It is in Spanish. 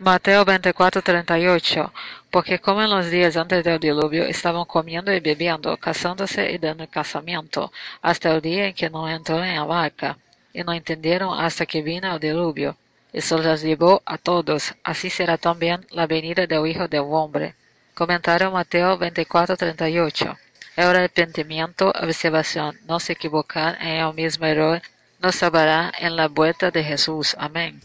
Mateo 24:38 Porque como en los días antes del diluvio estaban comiendo y bebiendo, casándose y dando casamiento, hasta el día en que no entró en la barca, y no entendieron hasta que vino el diluvio, y se llevó a todos, así será también la venida del Hijo del Hombre. Comentaron Mateo 24:38 El arrepentimiento, observación, no se equivocar en el mismo error, nos salvará en la vuelta de Jesús. Amén.